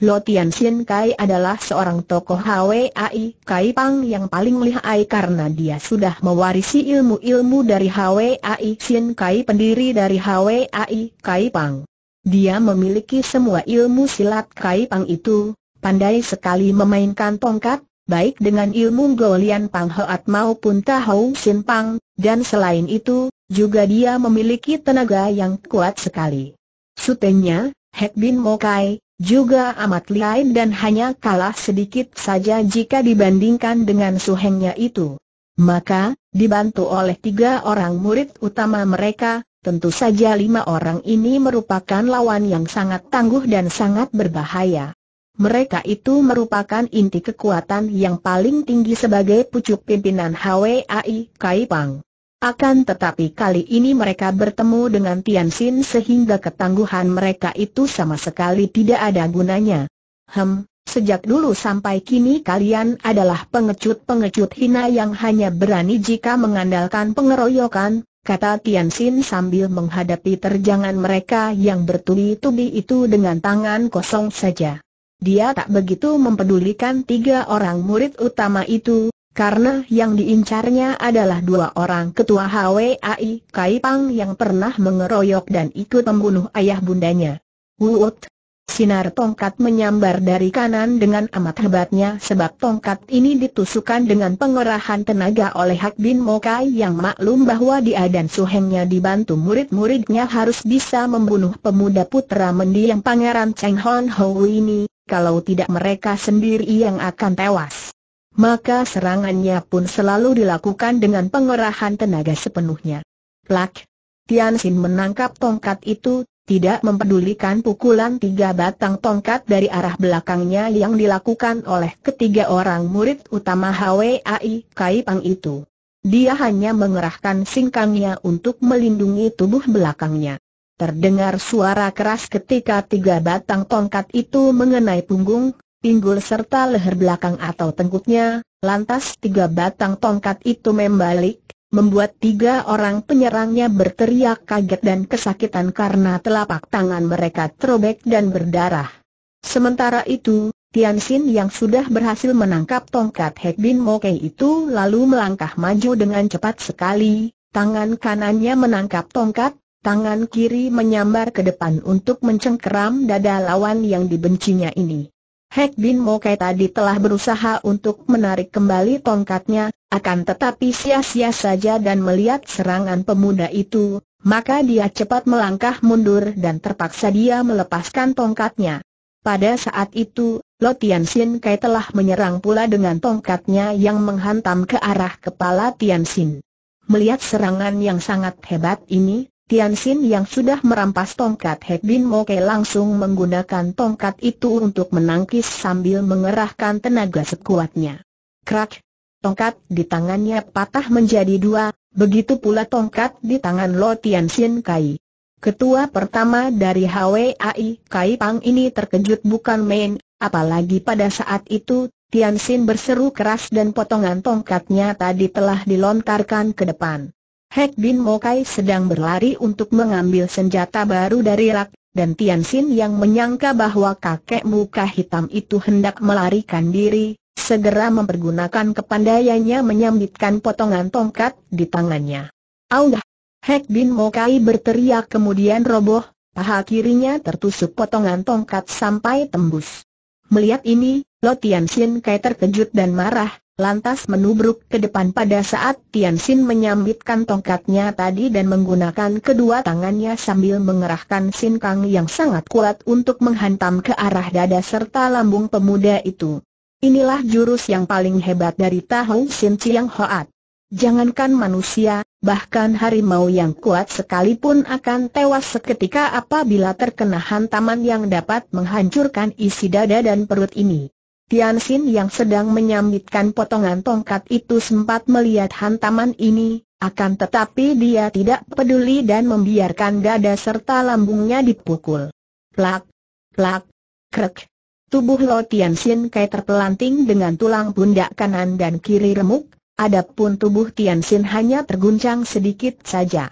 Lo Tian Xin Kai adalah seorang tokoh HWAI Kai Pang yang paling lihai karena dia sudah mewarisi ilmu-ilmu dari HWAI Xin Kai pendiri dari HWAI Kai Pang. Dia memiliki semua ilmu silat Kai Pang itu, pandai sekali memainkan tongkat, baik dengan ilmu Golian Pang Hoat maupun Tahu Xin Pang, dan selain itu, juga dia memiliki tenaga yang kuat sekali. Sutenya, Hek Bin Mokai, juga amat lain dan hanya kalah sedikit saja jika dibandingkan dengan suhengnya itu. Maka, dibantu oleh tiga orang murid utama mereka, tentu saja lima orang ini merupakan lawan yang sangat tangguh dan sangat berbahaya. Mereka itu merupakan inti kekuatan yang paling tinggi sebagai pucuk pimpinan HWAI Kaipang. Akan tetapi kali ini mereka bertemu dengan Tian Xin sehingga ketangguhan mereka itu sama sekali tidak ada gunanya. Hem, sejak dulu sampai kini kalian adalah pengecut-pengecut hina yang hanya berani jika mengandalkan pengeroyokan, kata Tian Xin sambil menghadapi terjangan mereka yang bertubi-tubi itu dengan tangan kosong saja. Dia tak begitu mempedulikan tiga orang murid utama itu, karena yang diincarnya adalah dua orang ketua HWAI Kai Pang yang pernah mengeroyok dan ikut membunuh ayah bundanya. Wuut! Sinar tongkat menyambar dari kanan dengan amat hebatnya sebab tongkat ini ditusukkan dengan pengerahan tenaga oleh Hak Bin Mokai yang maklum bahwa dia dan suhengnya dibantu murid-muridnya harus bisa membunuh pemuda putra mendiang pangeran Cheng Hon Ho ini, kalau tidak mereka sendiri yang akan tewas maka serangannya pun selalu dilakukan dengan pengerahan tenaga sepenuhnya. Plak! Tian Xin menangkap tongkat itu, tidak mempedulikan pukulan tiga batang tongkat dari arah belakangnya yang dilakukan oleh ketiga orang murid utama HWAI Kai Pang itu. Dia hanya mengerahkan singkangnya untuk melindungi tubuh belakangnya. Terdengar suara keras ketika tiga batang tongkat itu mengenai punggung, pinggul serta leher belakang atau tengkuknya, lantas tiga batang tongkat itu membalik, membuat tiga orang penyerangnya berteriak kaget dan kesakitan karena telapak tangan mereka terobek dan berdarah. Sementara itu, Tian Xin yang sudah berhasil menangkap tongkat Hek Bin Kei itu lalu melangkah maju dengan cepat sekali, tangan kanannya menangkap tongkat, tangan kiri menyambar ke depan untuk mencengkeram dada lawan yang dibencinya ini. Hek Bin Mokai tadi telah berusaha untuk menarik kembali tongkatnya, akan tetapi sia-sia saja dan melihat serangan pemuda itu, maka dia cepat melangkah mundur dan terpaksa dia melepaskan tongkatnya. Pada saat itu, Lotian Xin Kai telah menyerang pula dengan tongkatnya yang menghantam ke arah kepala Tian Xin. Melihat serangan yang sangat hebat ini, Tian Xin yang sudah merampas tongkat Hek Bin Moke langsung menggunakan tongkat itu untuk menangkis sambil mengerahkan tenaga sekuatnya. Krak! Tongkat di tangannya patah menjadi dua, begitu pula tongkat di tangan Lo Tian Xin Kai. Ketua pertama dari HWAI Kai Pang ini terkejut bukan main, apalagi pada saat itu Tian Xin berseru keras dan potongan tongkatnya tadi telah dilontarkan ke depan. Hek Bin Mokai sedang berlari untuk mengambil senjata baru dari rak, dan Tian Xin yang menyangka bahwa kakek muka hitam itu hendak melarikan diri, segera mempergunakan kepandaiannya menyambitkan potongan tongkat di tangannya. Augah! Hek Bin Mokai berteriak kemudian roboh, paha kirinya tertusuk potongan tongkat sampai tembus. Melihat ini, Lo Tian Xin Kai terkejut dan marah, lantas menubruk ke depan pada saat Tian Xin menyambitkan tongkatnya tadi dan menggunakan kedua tangannya sambil mengerahkan Sin Kang yang sangat kuat untuk menghantam ke arah dada serta lambung pemuda itu. Inilah jurus yang paling hebat dari Tahu Sin Chiang Hoat. Jangankan manusia, bahkan harimau yang kuat sekalipun akan tewas seketika apabila terkena hantaman yang dapat menghancurkan isi dada dan perut ini. Tian Xin yang sedang menyambitkan potongan tongkat itu sempat melihat hantaman ini, akan tetapi dia tidak peduli dan membiarkan dada serta lambungnya dipukul. Plak, plak, krek. Tubuh Lo Tian Xin Kai terpelanting dengan tulang pundak kanan dan kiri remuk, adapun tubuh Tian Xin hanya terguncang sedikit saja.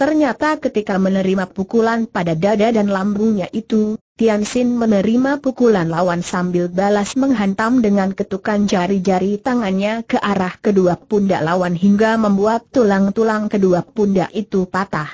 Ternyata ketika menerima pukulan pada dada dan lambungnya itu, Tian Xin menerima pukulan lawan sambil balas menghantam dengan ketukan jari-jari tangannya ke arah kedua pundak lawan hingga membuat tulang-tulang kedua pundak itu patah.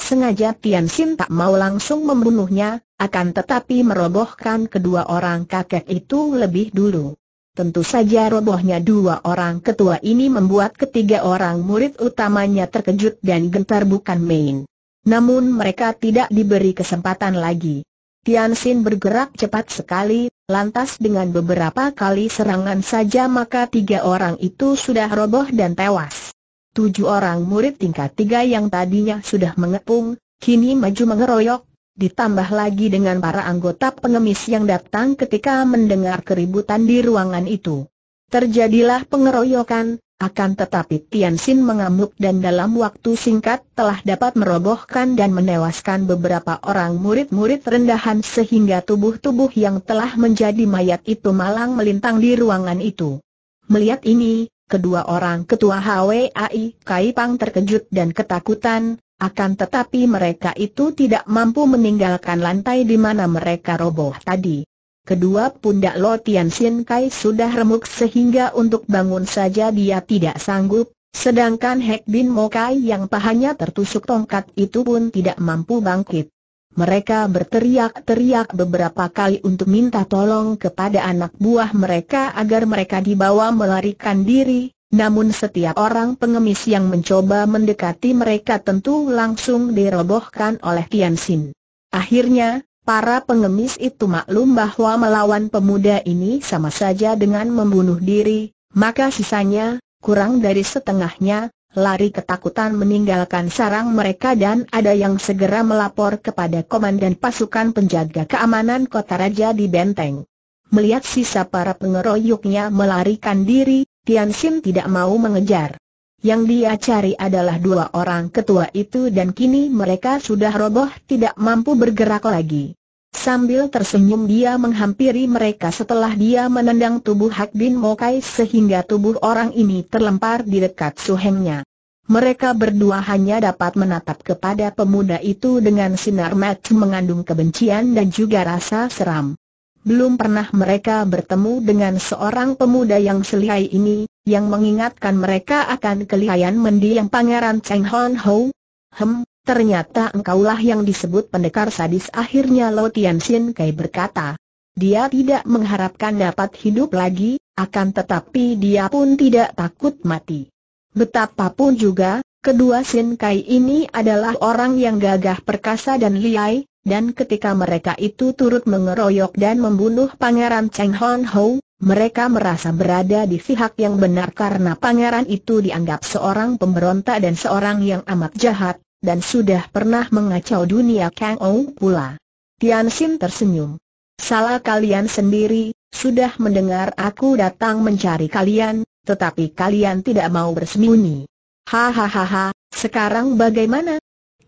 Sengaja Tian Xin tak mau langsung membunuhnya, akan tetapi merobohkan kedua orang kakek itu lebih dulu. Tentu saja robohnya dua orang ketua ini membuat ketiga orang murid utamanya terkejut dan gentar bukan main. Namun mereka tidak diberi kesempatan lagi. Tian Xin bergerak cepat sekali, lantas dengan beberapa kali serangan saja maka tiga orang itu sudah roboh dan tewas. Tujuh orang murid tingkat tiga yang tadinya sudah mengepung, kini maju mengeroyok, Ditambah lagi dengan para anggota pengemis yang datang ketika mendengar keributan di ruangan itu. Terjadilah pengeroyokan, akan tetapi Tian Xin mengamuk dan dalam waktu singkat telah dapat merobohkan dan menewaskan beberapa orang murid-murid rendahan sehingga tubuh-tubuh yang telah menjadi mayat itu malang melintang di ruangan itu. Melihat ini, kedua orang ketua HWAI Kai Pang terkejut dan ketakutan, akan tetapi mereka itu tidak mampu meninggalkan lantai di mana mereka roboh tadi. Kedua pundak Lo Tian Sin Kai sudah remuk sehingga untuk bangun saja dia tidak sanggup, sedangkan Hek Bin Mo Kai yang pahanya tertusuk tongkat itu pun tidak mampu bangkit. Mereka berteriak-teriak beberapa kali untuk minta tolong kepada anak buah mereka agar mereka dibawa melarikan diri, namun setiap orang pengemis yang mencoba mendekati mereka tentu langsung dirobohkan oleh Tian Xin. Akhirnya, para pengemis itu maklum bahwa melawan pemuda ini sama saja dengan membunuh diri, maka sisanya, kurang dari setengahnya, lari ketakutan meninggalkan sarang mereka dan ada yang segera melapor kepada komandan pasukan penjaga keamanan kota raja di Benteng. Melihat sisa para pengeroyoknya melarikan diri, Tian Xin tidak mau mengejar. Yang dia cari adalah dua orang ketua itu dan kini mereka sudah roboh tidak mampu bergerak lagi. Sambil tersenyum dia menghampiri mereka setelah dia menendang tubuh Hak Bin Mokai sehingga tubuh orang ini terlempar di dekat suhengnya. Mereka berdua hanya dapat menatap kepada pemuda itu dengan sinar mata mengandung kebencian dan juga rasa seram. Belum pernah mereka bertemu dengan seorang pemuda yang selihai ini, yang mengingatkan mereka akan kelihayan mendiang pangeran Cheng Hon Ho. Hem, ternyata engkaulah yang disebut pendekar sadis akhirnya Lo Tian Xin Kai berkata. Dia tidak mengharapkan dapat hidup lagi, akan tetapi dia pun tidak takut mati. Betapapun juga, kedua Xin Kai ini adalah orang yang gagah perkasa dan liai, dan ketika mereka itu turut mengeroyok dan membunuh Pangeran Cheng Hon Ho, mereka merasa berada di pihak yang benar karena pangeran itu dianggap seorang pemberontak dan seorang yang amat jahat, dan sudah pernah mengacau dunia Kang Ou pula. Tian Xin tersenyum. Salah kalian sendiri, sudah mendengar aku datang mencari kalian, tetapi kalian tidak mau bersembunyi. Hahaha, sekarang bagaimana?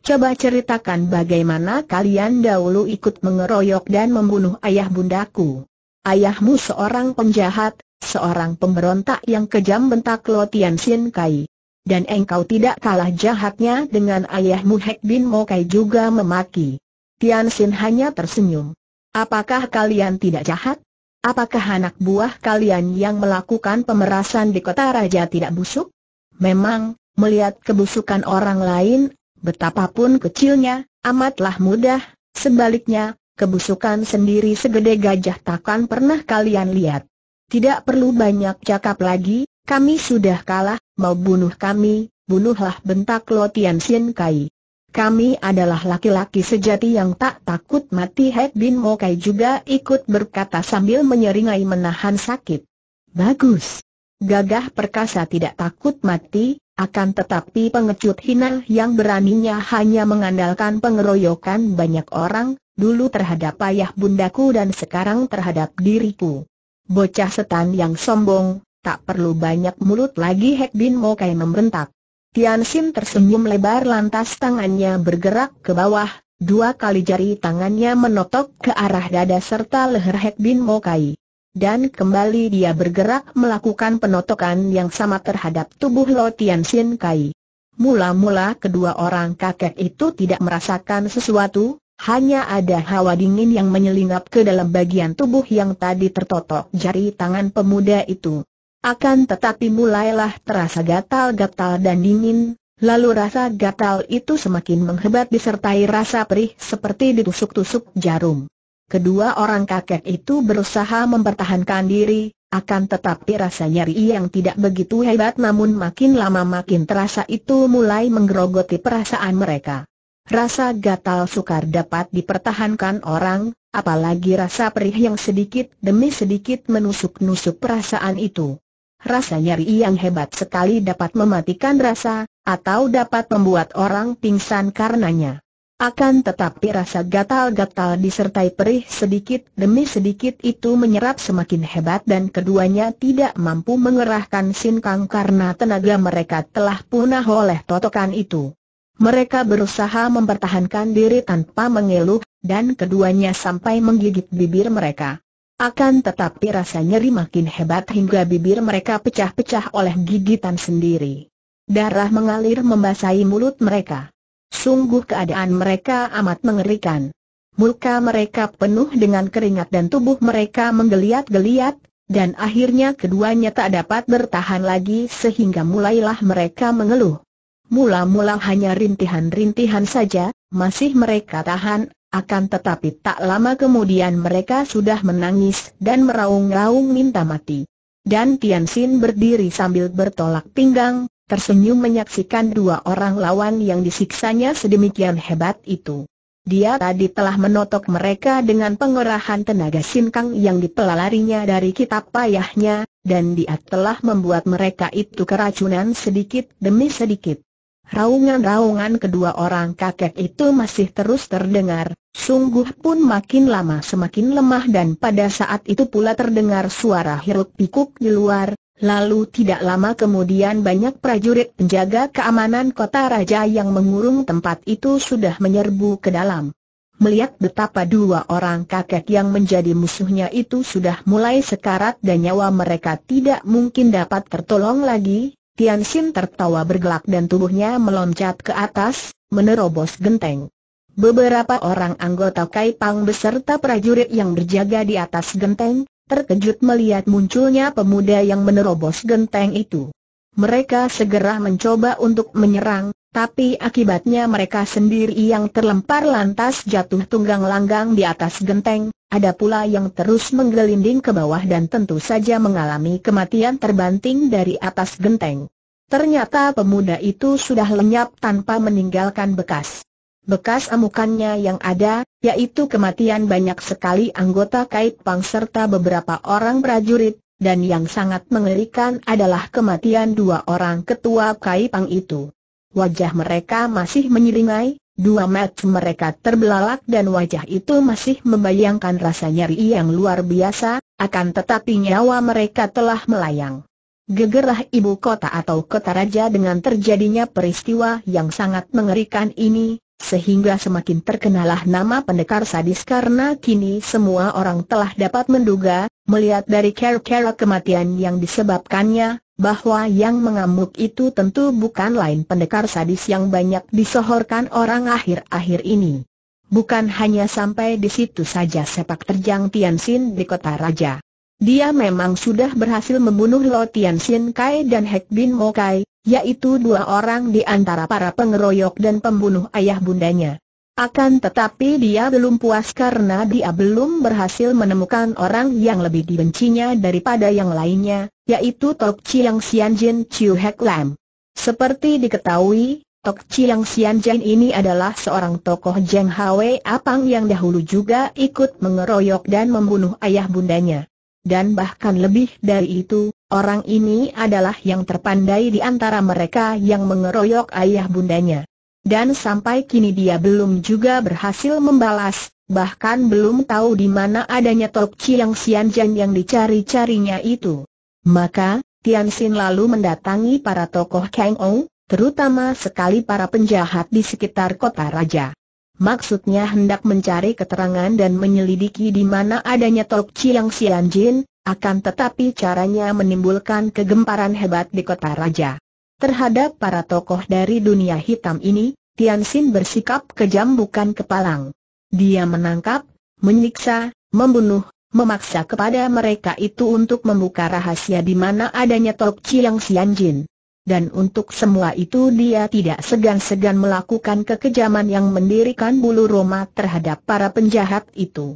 Coba ceritakan bagaimana kalian dahulu ikut mengeroyok dan membunuh ayah bundaku. Ayahmu seorang penjahat, seorang pemberontak yang kejam bentak Lo Tian Sin Kai. Dan engkau tidak kalah jahatnya dengan ayahmu Hek Bin Mo Kai juga memaki. Tian Sin hanya tersenyum. Apakah kalian tidak jahat? Apakah anak buah kalian yang melakukan pemerasan di kota raja tidak busuk? Memang, melihat kebusukan orang lain, betapapun kecilnya, amatlah mudah, sebaliknya, kebusukan sendiri segede gajah takkan pernah kalian lihat. Tidak perlu banyak cakap lagi, kami sudah kalah, mau bunuh kami, bunuhlah bentak Lotian Sien Kai. Kami adalah laki-laki sejati yang tak takut mati Hek Bin Mokai juga ikut berkata sambil menyeringai menahan sakit. Bagus. Gagah perkasa tidak takut mati, akan tetapi pengecut hina yang beraninya hanya mengandalkan pengeroyokan banyak orang, dulu terhadap ayah bundaku dan sekarang terhadap diriku. Bocah setan yang sombong, tak perlu banyak mulut lagi Hek Bin Mokai membentak. Tian Xin tersenyum lebar lantas tangannya bergerak ke bawah, dua kali jari tangannya menotok ke arah dada serta leher Hek Bin Mokai dan kembali dia bergerak melakukan penotokan yang sama terhadap tubuh Lo Tian Sin Kai. Mula-mula kedua orang kakek itu tidak merasakan sesuatu, hanya ada hawa dingin yang menyelinap ke dalam bagian tubuh yang tadi tertotok jari tangan pemuda itu. Akan tetapi mulailah terasa gatal-gatal dan dingin, lalu rasa gatal itu semakin menghebat disertai rasa perih seperti ditusuk-tusuk jarum. Kedua orang kakek itu berusaha mempertahankan diri, akan tetapi rasa nyeri yang tidak begitu hebat namun makin lama makin terasa itu mulai menggerogoti perasaan mereka. Rasa gatal sukar dapat dipertahankan orang, apalagi rasa perih yang sedikit demi sedikit menusuk-nusuk perasaan itu. Rasa nyeri yang hebat sekali dapat mematikan rasa, atau dapat membuat orang pingsan karenanya. Akan tetapi rasa gatal-gatal disertai perih sedikit demi sedikit itu menyerap semakin hebat dan keduanya tidak mampu mengerahkan sinkang karena tenaga mereka telah punah oleh totokan itu. Mereka berusaha mempertahankan diri tanpa mengeluh, dan keduanya sampai menggigit bibir mereka. Akan tetapi rasa nyeri makin hebat hingga bibir mereka pecah-pecah oleh gigitan sendiri. Darah mengalir membasahi mulut mereka. Sungguh keadaan mereka amat mengerikan. Muka mereka penuh dengan keringat dan tubuh mereka menggeliat-geliat, dan akhirnya keduanya tak dapat bertahan lagi sehingga mulailah mereka mengeluh. Mula-mula hanya rintihan-rintihan saja, masih mereka tahan, akan tetapi tak lama kemudian mereka sudah menangis dan meraung-raung minta mati. Dan Tian Xin berdiri sambil bertolak pinggang, tersenyum menyaksikan dua orang lawan yang disiksanya sedemikian hebat itu. Dia tadi telah menotok mereka dengan pengerahan tenaga sinkang yang dipelalarinya dari kitab payahnya, dan dia telah membuat mereka itu keracunan sedikit demi sedikit. Raungan-raungan kedua orang kakek itu masih terus terdengar, sungguh pun makin lama semakin lemah dan pada saat itu pula terdengar suara hiruk pikuk di luar, Lalu tidak lama kemudian banyak prajurit penjaga keamanan kota raja yang mengurung tempat itu sudah menyerbu ke dalam. Melihat betapa dua orang kakek yang menjadi musuhnya itu sudah mulai sekarat dan nyawa mereka tidak mungkin dapat tertolong lagi, Tian Xin tertawa bergelak dan tubuhnya meloncat ke atas, menerobos genteng. Beberapa orang anggota Kaipang beserta prajurit yang berjaga di atas genteng, terkejut melihat munculnya pemuda yang menerobos genteng itu. Mereka segera mencoba untuk menyerang, tapi akibatnya mereka sendiri yang terlempar lantas jatuh tunggang langgang di atas genteng, ada pula yang terus menggelinding ke bawah dan tentu saja mengalami kematian terbanting dari atas genteng. Ternyata pemuda itu sudah lenyap tanpa meninggalkan bekas. Bekas amukannya yang ada, yaitu kematian banyak sekali anggota kait pang serta beberapa orang prajurit, dan yang sangat mengerikan adalah kematian dua orang ketua kait pang itu. Wajah mereka masih menyeringai, dua mata mereka terbelalak dan wajah itu masih membayangkan rasa nyeri yang luar biasa, akan tetapi nyawa mereka telah melayang. Gegerah ibu kota atau kota raja dengan terjadinya peristiwa yang sangat mengerikan ini, sehingga semakin terkenalah nama pendekar sadis karena kini semua orang telah dapat menduga, melihat dari kera-kera kematian yang disebabkannya, bahwa yang mengamuk itu tentu bukan lain pendekar sadis yang banyak disohorkan orang akhir-akhir ini. Bukan hanya sampai di situ saja sepak terjang Tianxin di kota raja. Dia memang sudah berhasil membunuh Lo Tianxin Kai dan Hek Bin Mo Kai, yaitu dua orang di antara para pengeroyok dan pembunuh ayah bundanya. Akan tetapi dia belum puas karena dia belum berhasil menemukan orang yang lebih dibencinya daripada yang lainnya, yaitu Tok Chiang Sian Jin Chiu Hek Lam. Seperti diketahui, Tok Chiang Sian Jin ini adalah seorang tokoh Jeng Hwe Apang yang dahulu juga ikut mengeroyok dan membunuh ayah bundanya. Dan bahkan lebih dari itu, Orang ini adalah yang terpandai di antara mereka yang mengeroyok ayah bundanya. Dan sampai kini dia belum juga berhasil membalas, bahkan belum tahu di mana adanya Tok Chiang Xianjian yang dicari-carinya itu. Maka, Tian Xin lalu mendatangi para tokoh Kang Ong, terutama sekali para penjahat di sekitar kota raja. Maksudnya hendak mencari keterangan dan menyelidiki di mana adanya Tok Chiang Sianjin, akan tetapi caranya menimbulkan kegemparan hebat di kota raja. Terhadap para tokoh dari dunia hitam ini, Tian Xin bersikap kejam bukan kepalang. Dia menangkap, menyiksa, membunuh, memaksa kepada mereka itu untuk membuka rahasia di mana adanya Tok Chiang Xianjin. Dan untuk semua itu dia tidak segan-segan melakukan kekejaman yang mendirikan bulu roma terhadap para penjahat itu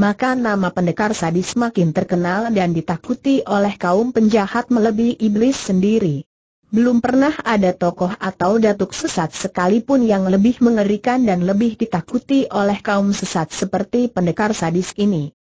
maka nama pendekar sadis makin terkenal dan ditakuti oleh kaum penjahat melebihi iblis sendiri. Belum pernah ada tokoh atau datuk sesat sekalipun yang lebih mengerikan dan lebih ditakuti oleh kaum sesat seperti pendekar sadis ini.